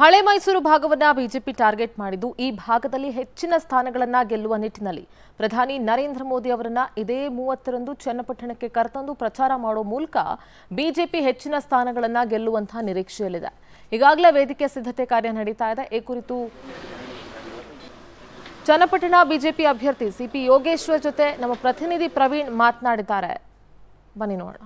ಹಳೆ ಮೈಸೂರು ಭಾಗವನ್ನ BJP target ಮಾಡಿದ್ದು ಈ ಭಾಗದಲ್ಲಿ ಹೆಚ್ಚಿನ ಸ್ಥಾನಗಳನ್ನು ಗೆಲ್ಲುವ ನಿಟ್ಟಿನಲ್ಲಿ ಪ್ರಧಾನಿ ನರೇಂದ್ರ ಮೋದಿ ಅವರನ್ನ ಇದೇ ಮೂವತ್ತರಂದು ಚನ್ನಪಟ್ಟಣಕ್ಕೆ ಕರೆತಂದು ಪ್ರಚಾರ ಮಾಡೋ ಮೂಲಕ ಬಿಜೆಪಿ ಹೆಚ್ಚಿನ ಸ್ಥಾನಗಳನ್ನು ಗೆಲ್ಲುವಂತಹ ನಿರೀಕ್ಷೆಯಲ್ಲಿದೆ ಈಗಾಗಲೇ ವೇದಿಕೆ ಸಿದ್ಧತೆ ಕಾರ್ಯ ನಡೀತಾ ಇದೆ ಈ ಕುರಿತು ಚನ್ನಪಟ್ಟಣ ಬಿಜೆಪಿ ಅಭ್ಯರ್ಥಿ ಸಿಪಿ ಯೋಗೇಶ್ವರ್ ಜೊತೆ ನಮ್ಮ ಪ್ರತಿನಿಧಿ ಪ್ರವೀಣ್ ಮಾತನಾಡಿದ್ದಾರೆ ಬನ್ನಿ ನೋಡೋಣ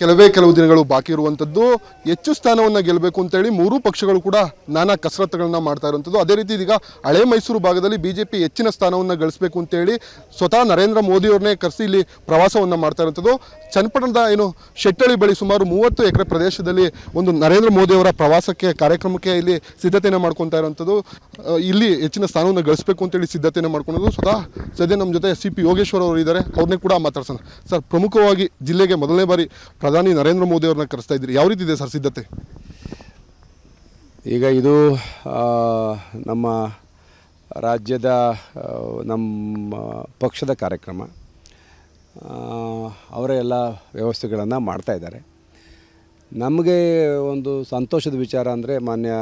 ಕೆಲವೇ ಕೆಲವು ದಿನಗಳು ಬಾಕಿ ಇರುವಂಥದ್ದು ಹೆಚ್ಚು ಸ್ಥಾನವನ್ನು ಗೆಲ್ಲಬೇಕು ಅಂತೇಳಿ ಮೂರೂ ಪಕ್ಷಗಳು ಕೂಡ ನಾನಾ ಕಸರತ್ತುಗಳನ್ನ ಮಾಡ್ತಾ ಇರುವಂಥದ್ದು ಅದೇ ರೀತಿ ಇದೀಗ ಹಳೆ ಮೈಸೂರು ಭಾಗದಲ್ಲಿ ಬಿ ಜೆ ಪಿ ಹೆಚ್ಚಿನ ಸ್ಥಾನವನ್ನು ಗಳಿಸಬೇಕು ಅಂತೇಳಿ ಸ್ವತಃ ನರೇಂದ್ರ ಮೋದಿಯವ್ರನ್ನೇ ಕರೆಸಿ ಇಲ್ಲಿ ಪ್ರವಾಸವನ್ನು ಮಾಡ್ತಾ ಇರುವಂಥದ್ದು ಚನ್ನಪಟ್ಟಣದ ಏನು ಶೆಟ್ಟಳ್ಳಿ ಬಳಿ ಸುಮಾರು ಮೂವತ್ತು ಎಕರೆ ಪ್ರದೇಶದಲ್ಲಿ ಒಂದು ನರೇಂದ್ರ ಮೋದಿಯವರ ಪ್ರವಾಸಕ್ಕೆ ಕಾರ್ಯಕ್ರಮಕ್ಕೆ ಇಲ್ಲಿ ಸಿದ್ಧತೆಯನ್ನು ಮಾಡ್ಕೊತಾ ಇರುವಂಥದ್ದು ಇಲ್ಲಿ ಹೆಚ್ಚಿನ ಸ್ಥಾನವನ್ನು ಗಳಿಸಬೇಕು ಅಂತೇಳಿ ಸಿದ್ಧತೆಯನ್ನು ಮಾಡ್ಕೊಳೋದು ಸ್ವತಃ ಸದ್ಯ ನಮ್ಮ ಜೊತೆ ಸಿ ಪಿ ಯೋಗೇಶ್ವರ ಅವರು ಇದ್ದಾರೆ ಅವ್ರನ್ನೇ ಕೂಡ ಮಾತಾಡ್ಸೋಣ ಸರ್ ಪ್ರಮುಖವಾಗಿ ಜಿಲ್ಲೆಗೆ ಮೊದಲನೇ ಬಾರಿ ಪ್ರಧಾನಿ ನರೇಂದ್ರ ಮೋದಿ ಅವ್ರನ್ನ ಕರೆಸ್ತಾ ಇದ್ದೀರಿ ಯಾವ ರೀತಿ ಇದೆ ಸರ್ ಸಿದ್ಧತೆ ಈಗ ಇದು ನಮ್ಮ ರಾಜ್ಯದ ನಮ್ಮ ಪಕ್ಷದ ಕಾರ್ಯಕ್ರಮ ಅವರೇ ಎಲ್ಲ ವ್ಯವಸ್ಥೆಗಳನ್ನು ಇದ್ದಾರೆ ನಮಗೆ ಒಂದು ಸಂತೋಷದ ವಿಚಾರ ಅಂದರೆ ಮಾನ್ಯ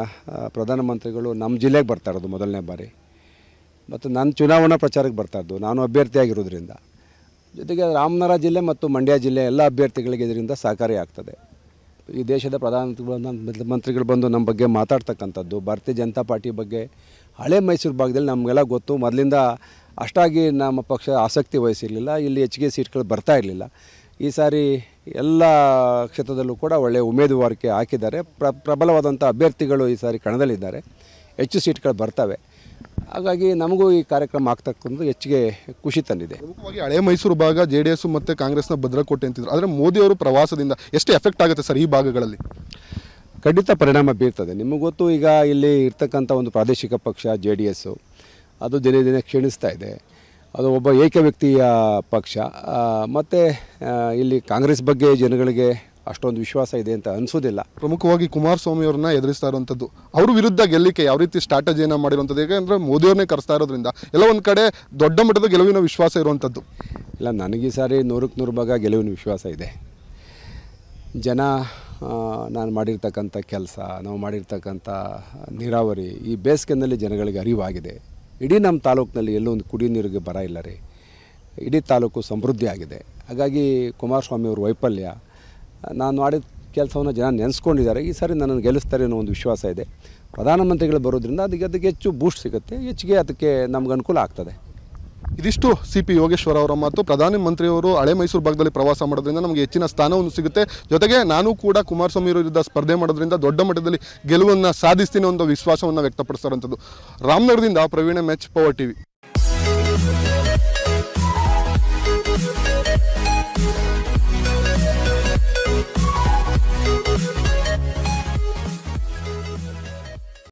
ಪ್ರಧಾನಮಂತ್ರಿಗಳು ನಮ್ಮ ಜಿಲ್ಲೆಗೆ ಬರ್ತಾ ಇರೋದು ಮೊದಲನೇ ಬಾರಿ ಮತ್ತು ನನ್ನ ಚುನಾವಣಾ ಪ್ರಚಾರಕ್ಕೆ ಬರ್ತಾ ಇದ್ದು ನಾನು ಅಭ್ಯರ್ಥಿಯಾಗಿರೋದ್ರಿಂದ ಜೊತೆಗೆ ರಾಮನಗರ ಜಿಲ್ಲೆ ಮತ್ತು ಮಂಡ್ಯ ಜಿಲ್ಲೆ ಎಲ್ಲ ಅಭ್ಯರ್ಥಿಗಳಿಗೆ ಇದರಿಂದ ಸಹಕಾರಿಯಾಗ್ತದೆ ಈ ದೇಶದ ಪ್ರಧಾನ ಮಂತ್ರಿಗಳು ಬಂದು ನಮ್ಮ ಬಗ್ಗೆ ಮಾತಾಡ್ತಕ್ಕಂಥದ್ದು ಭಾರತೀಯ ಜನತಾ ಪಾರ್ಟಿ ಬಗ್ಗೆ ಹಳೆ ಮೈಸೂರು ಭಾಗದಲ್ಲಿ ನಮಗೆಲ್ಲ ಗೊತ್ತು ಮೊದಲಿಂದ ಅಷ್ಟಾಗಿ ನಮ್ಮ ಪಕ್ಷ ಆಸಕ್ತಿ ವಹಿಸಿರಲಿಲ್ಲ ಇಲ್ಲಿ ಹೆಚ್ಚಿಗೆ ಸೀಟ್ಗಳು ಬರ್ತಾ ಇರಲಿಲ್ಲ ಈ ಸಾರಿ ಎಲ್ಲ ಕ್ಷೇತ್ರದಲ್ಲೂ ಕೂಡ ಒಳ್ಳೆಯ ಉಮೇದುವಾರಿಕೆ ಹಾಕಿದ್ದಾರೆ ಪ್ರ ಪ್ರಬಲವಾದಂಥ ಅಭ್ಯರ್ಥಿಗಳು ಈ ಸಾರಿ ಕಣದಲ್ಲಿದ್ದಾರೆ ಹೆಚ್ಚು ಸೀಟ್ಗಳು ಬರ್ತವೆ ಹಾಗಾಗಿ ನಮಗೂ ಈ ಕಾರ್ಯಕ್ರಮ ಆಗ್ತಕ್ಕಂಥದ್ದು ಹೆಚ್ಚಿಗೆ ಖುಷಿ ತಂದಿದೆ ಪ್ರಮುಖವಾಗಿ ಹಳೆ ಮೈಸೂರು ಭಾಗ ಜೆ ಡಿ ಎಸ್ ಮತ್ತು ಕಾಂಗ್ರೆಸ್ನ ಭದ್ರಕೋಟೆ ಅಂತಿದ್ರು ಆದರೆ ಮೋದಿಯವರು ಪ್ರವಾಸದಿಂದ ಎಷ್ಟು ಎಫೆಕ್ಟ್ ಆಗುತ್ತೆ ಸರ್ ಈ ಭಾಗಗಳಲ್ಲಿ ಖಂಡಿತ ಪರಿಣಾಮ ಬೀರ್ತದೆ ನಿಮಗೆ ಗೊತ್ತು ಈಗ ಇಲ್ಲಿ ಇರ್ತಕ್ಕಂಥ ಒಂದು ಪ್ರಾದೇಶಿಕ ಪಕ್ಷ ಜೆ ಡಿ ಎಸ್ಸು ಅದು ದಿನೇ ದಿನೇ ಕ್ಷೀಣಿಸ್ತಾ ಇದೆ ಅದು ಒಬ್ಬ ಏಕ ವ್ಯಕ್ತಿಯ ಪಕ್ಷ ಮತ್ತು ಇಲ್ಲಿ ಕಾಂಗ್ರೆಸ್ ಬಗ್ಗೆ ಜನಗಳಿಗೆ ಅಷ್ಟೊಂದು ವಿಶ್ವಾಸ ಇದೆ ಅಂತ ಅನಿಸೋದಿಲ್ಲ ಪ್ರಮುಖವಾಗಿ ಕುಮಾರಸ್ವಾಮಿ ಅವ್ರನ್ನ ಎದುರಿಸ್ತಾ ಇರುವಂಥದ್ದು ಅವ್ರ ವಿರುದ್ಧ ಗೆಲ್ಲಿಕೆ ಯಾವ ರೀತಿ ಸ್ಟ್ರಾಟಜಿಯನ್ನು ಮಾಡಿರುವಂಥದ್ದು ಯಾಕೆಂದರೆ ಮೋದಿಯವ್ರನ್ನೇ ಕರೆಸ್ತಾ ಇರೋದ್ರಿಂದ ಎಲ್ಲ ಒಂದು ಕಡೆ ದೊಡ್ಡ ಮಟ್ಟದ ಗೆಲುವಿನ ವಿಶ್ವಾಸ ಇರುವಂಥದ್ದು ಇಲ್ಲ ನನಗೆ ಸಾರಿ ನೂರಕ್ಕೆ ನೂರು ಭಾಗ ಗೆಲುವಿನ ವಿಶ್ವಾಸ ಇದೆ ಜನ ನಾನು ಮಾಡಿರ್ತಕ್ಕಂಥ ಕೆಲಸ ನಾವು ಮಾಡಿರ್ತಕ್ಕಂಥ ನೀರಾವರಿ ಈ ಬೇಸಿಗೆನಲ್ಲಿ ಜನಗಳಿಗೆ ಅರಿವಾಗಿದೆ ಇಡೀ ನಮ್ಮ ತಾಲೂಕಿನಲ್ಲಿ ಎಲ್ಲೂ ಒಂದು ಕುಡಿಯೋ ನೀರಿಗೆ ಬರ ಇಲ್ಲ ರೀ ಇಡೀ ತಾಲೂಕು ಸಮೃದ್ಧಿಯಾಗಿದೆ ಹಾಗಾಗಿ ಕುಮಾರಸ್ವಾಮಿ ಅವ್ರ ವೈಫಲ್ಯ ನಾನು ಮಾಡಿದ ಕೆಲಸವನ್ನು ಜನ ನೆನೆಸ್ಕೊಂಡಿದ್ದಾರೆ ಈ ಸಾರಿ ನನ್ನನ್ನು ಗೆಲ್ಲಿಸ್ತಾರೆ ಅನ್ನೋ ಒಂದು ವಿಶ್ವಾಸ ಇದೆ ಪ್ರಧಾನಮಂತ್ರಿಗಳು ಬರೋದ್ರಿಂದ ಅದಕ್ಕೆ ಅದಕ್ಕೆ ಹೆಚ್ಚು ಬೂಸ್ಟ್ ಸಿಗುತ್ತೆ ಹೆಚ್ಚಿಗೆ ಅದಕ್ಕೆ ನಮ್ಗೆ ಅನುಕೂಲ ಆಗ್ತದೆ ಇದಿಷ್ಟು ಸಿ ಪಿ ಯೋಗೇಶ್ವರ ಅವರ ಮತ್ತು ಪ್ರಧಾನಮಂತ್ರಿಯವರು ಮಂತ್ರಿಯವರು ಹಳೆ ಮೈಸೂರು ಭಾಗದಲ್ಲಿ ಪ್ರವಾಸ ಮಾಡೋದ್ರಿಂದ ನಮಗೆ ಹೆಚ್ಚಿನ ಸ್ಥಾನವನ್ನು ಸಿಗುತ್ತೆ ಜೊತೆಗೆ ನಾನು ಕೂಡ ಕುಮಾರಸ್ವಾಮಿ ವಿರುದ್ಧ ಸ್ಪರ್ಧೆ ಮಾಡೋದ್ರಿಂದ ದೊಡ್ಡ ಮಟ್ಟದಲ್ಲಿ ಗೆಲುವನ್ನು ಸಾಧಿಸ್ತೀನಿ ಒಂದು ವಿಶ್ವಾಸವನ್ನು ವ್ಯಕ್ತಪಡಿಸ್ತಾರಂಥದ್ದು ರಾಮನಗರದಿಂದ ಪ್ರವೀಣ ಮ್ಯಾಚ್ ಪವರ್ ಟಿವಿ